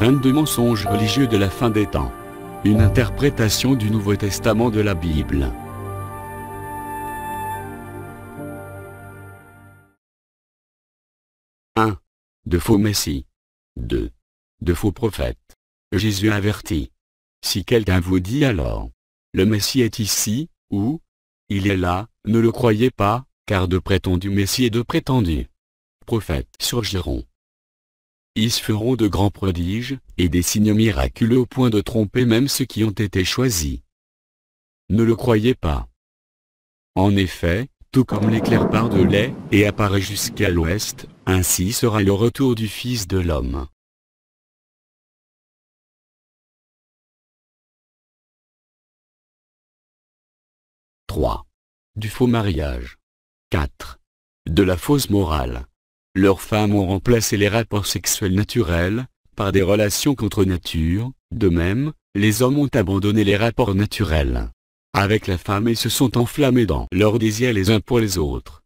22 mensonges religieux de la fin des temps. Une interprétation du Nouveau Testament de la Bible. 1. de faux messie. 2. De faux prophètes. Jésus avertit. Si quelqu'un vous dit alors, le Messie est ici, ou, il est là, ne le croyez pas, car de prétendus Messie et de prétendus prophètes surgiront. Ils feront de grands prodiges, et des signes miraculeux au point de tromper même ceux qui ont été choisis. Ne le croyez pas. En effet, tout comme l'éclair part de lait et apparaît jusqu'à l'ouest, ainsi sera le retour du Fils de l'homme. 3. Du faux mariage. 4. De la fausse morale leurs femmes ont remplacé les rapports sexuels naturels, par des relations contre nature, de même, les hommes ont abandonné les rapports naturels avec la femme et se sont enflammés dans leur désir les uns pour les autres.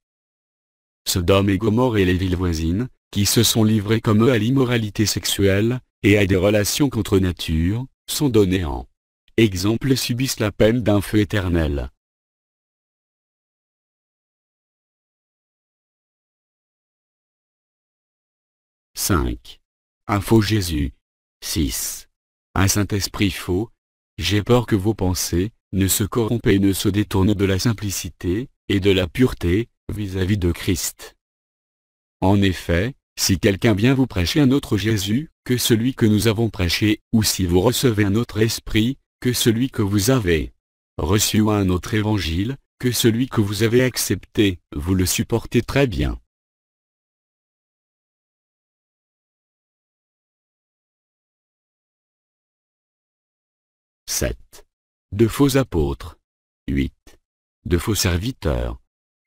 Sodome et Gomorre et les villes voisines, qui se sont livrées comme eux à l'immoralité sexuelle, et à des relations contre nature, sont donnés en exemple et subissent la peine d'un feu éternel. 5. Un faux Jésus. 6. Un Saint-Esprit faux. J'ai peur que vos pensées ne se corrompent et ne se détournent de la simplicité et de la pureté vis-à-vis de Christ. En effet, si quelqu'un vient vous prêcher un autre Jésus que celui que nous avons prêché, ou si vous recevez un autre esprit que celui que vous avez reçu ou un autre évangile que celui que vous avez accepté, vous le supportez très bien. 7. De faux apôtres. 8. De faux serviteurs.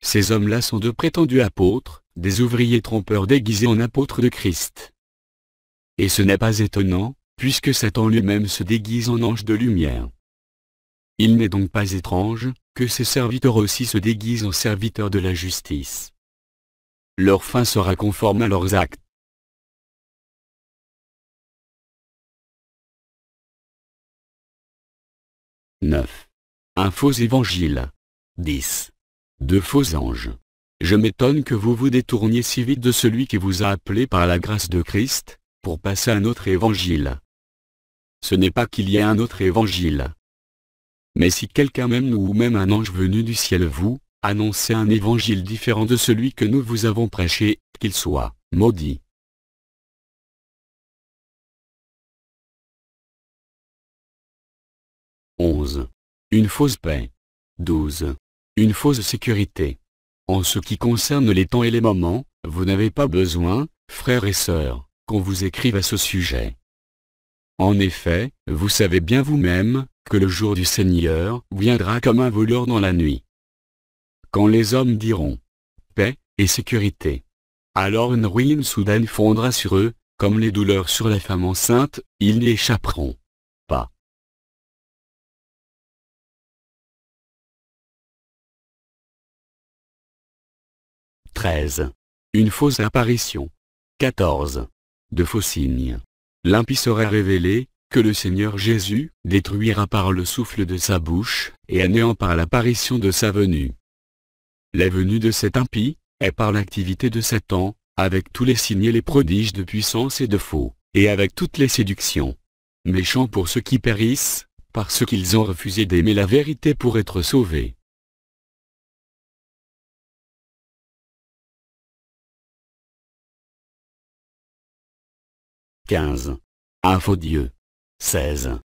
Ces hommes-là sont de prétendus apôtres, des ouvriers trompeurs déguisés en apôtres de Christ. Et ce n'est pas étonnant, puisque Satan lui-même se déguise en ange de lumière. Il n'est donc pas étrange, que ces serviteurs aussi se déguisent en serviteurs de la justice. Leur fin sera conforme à leurs actes. 9. Un faux évangile. 10. Deux faux anges. Je m'étonne que vous vous détourniez si vite de celui qui vous a appelé par la grâce de Christ, pour passer à un autre évangile. Ce n'est pas qu'il y ait un autre évangile. Mais si quelqu'un même nous ou même un ange venu du ciel vous, annoncez un évangile différent de celui que nous vous avons prêché, qu'il soit, maudit. 11. Une fausse paix. 12. Une fausse sécurité. En ce qui concerne les temps et les moments, vous n'avez pas besoin, frères et sœurs, qu'on vous écrive à ce sujet. En effet, vous savez bien vous-même, que le jour du Seigneur viendra comme un voleur dans la nuit. Quand les hommes diront « paix » et « sécurité », alors une ruine soudaine fondra sur eux, comme les douleurs sur la femme enceinte, ils n'y échapperont pas. 13. Une fausse apparition. 14. De faux signes. L'impie sera révélé, que le Seigneur Jésus détruira par le souffle de sa bouche, et anéant par l'apparition de sa venue. La venue de cet impie, est par l'activité de Satan, avec tous les signes et les prodiges de puissance et de faux, et avec toutes les séductions. Méchants pour ceux qui périssent, parce qu'ils ont refusé d'aimer la vérité pour être sauvés. 15. faux Dieu. 16.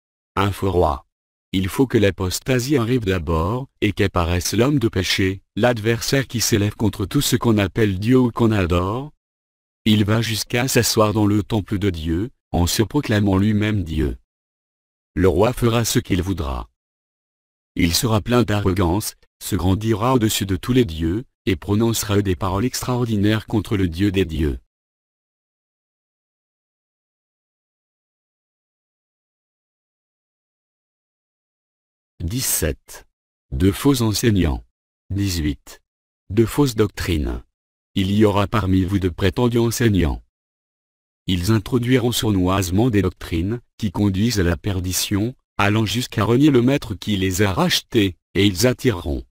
faux Roi. Il faut que l'apostasie arrive d'abord, et qu'apparaisse l'homme de péché, l'adversaire qui s'élève contre tout ce qu'on appelle Dieu ou qu'on adore. Il va jusqu'à s'asseoir dans le temple de Dieu, en se proclamant lui-même Dieu. Le roi fera ce qu'il voudra. Il sera plein d'arrogance, se grandira au-dessus de tous les dieux, et prononcera des paroles extraordinaires contre le Dieu des dieux. 17. De faux enseignants. 18. De fausses doctrines. Il y aura parmi vous de prétendus enseignants. Ils introduiront sournoisement des doctrines, qui conduisent à la perdition, allant jusqu'à renier le maître qui les a rachetés, et ils attireront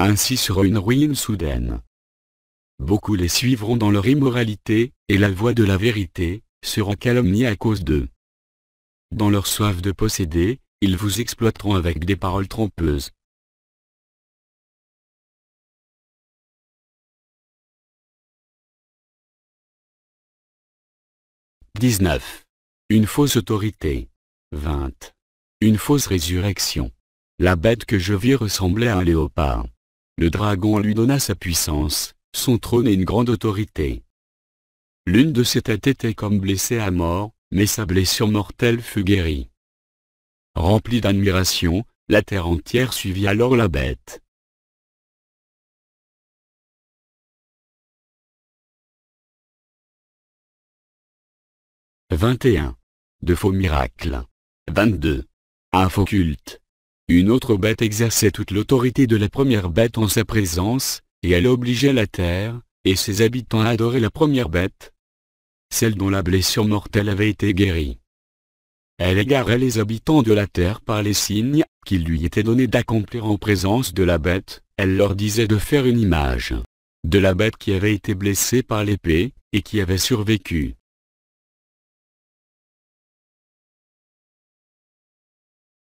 ainsi sur une ruine soudaine. Beaucoup les suivront dans leur immoralité, et la voie de la vérité sera calomniée à cause d'eux. Dans leur soif de posséder, ils vous exploiteront avec des paroles trompeuses. 19. Une fausse autorité. 20. Une fausse résurrection. La bête que je vis ressemblait à un léopard. Le dragon lui donna sa puissance, son trône et une grande autorité. L'une de ses têtes était comme blessée à mort, mais sa blessure mortelle fut guérie. Remplie d'admiration, la terre entière suivit alors la bête. « 21. De faux miracles. 22. Un faux culte. Une autre bête exerçait toute l'autorité de la première bête en sa présence, et elle obligeait la terre, et ses habitants à adorer la première bête, celle dont la blessure mortelle avait été guérie. Elle égarait les habitants de la terre par les signes, qu'il lui était donné d'accomplir en présence de la bête, elle leur disait de faire une image. De la bête qui avait été blessée par l'épée, et qui avait survécu.